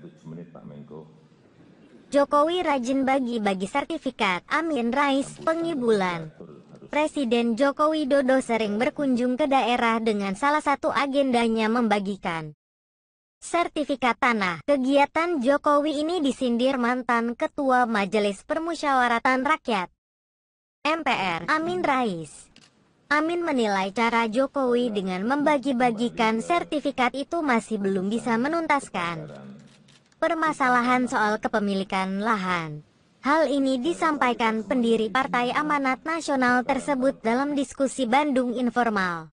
7 menit Pak Menko. Jokowi rajin bagi-bagi sertifikat Amin Rais pengibulan. Presiden Jokowi Widodo sering berkunjung ke daerah dengan salah satu agendanya membagikan sertifikat tanah. Kegiatan Jokowi ini disindir mantan Ketua Majelis Permusyawaratan Rakyat MPR Amin Rais. Amin menilai cara Jokowi dengan membagi-bagikan sertifikat itu masih belum bisa menuntaskan permasalahan soal kepemilikan lahan. Hal ini disampaikan pendiri Partai Amanat Nasional tersebut dalam diskusi Bandung informal.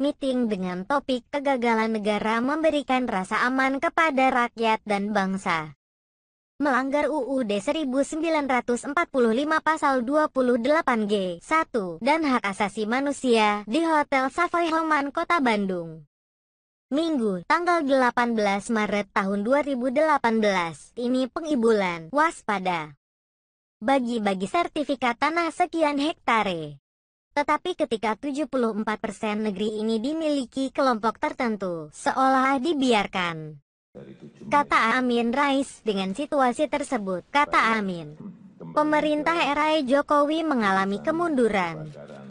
Meeting dengan topik kegagalan negara memberikan rasa aman kepada rakyat dan bangsa. Melanggar UUD 1945 Pasal 28G 1 dan Hak Asasi Manusia di Hotel Savoy Homan Kota Bandung. Minggu, tanggal 18 Maret tahun 2018, ini pengibulan, waspada. Bagi-bagi sertifikat tanah sekian hektare. Tetapi ketika 74% negeri ini dimiliki kelompok tertentu, seolah dibiarkan. Kata Amin Rais, dengan situasi tersebut, kata Amin. Pemerintah era Jokowi mengalami kemunduran.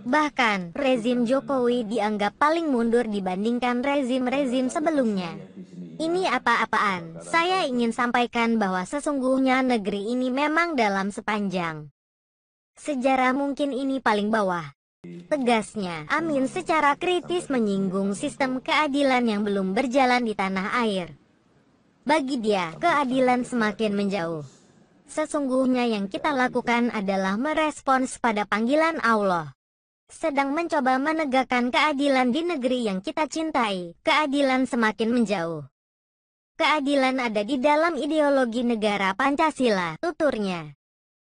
Bahkan, rezim Jokowi dianggap paling mundur dibandingkan rezim-rezim sebelumnya. Ini apa-apaan, saya ingin sampaikan bahwa sesungguhnya negeri ini memang dalam sepanjang sejarah mungkin ini paling bawah. Tegasnya, Amin secara kritis menyinggung sistem keadilan yang belum berjalan di tanah air. Bagi dia, keadilan semakin menjauh. Sesungguhnya yang kita lakukan adalah merespons pada panggilan Allah sedang mencoba menegakkan keadilan di negeri yang kita cintai. Keadilan semakin menjauh. Keadilan ada di dalam ideologi negara Pancasila, tuturnya.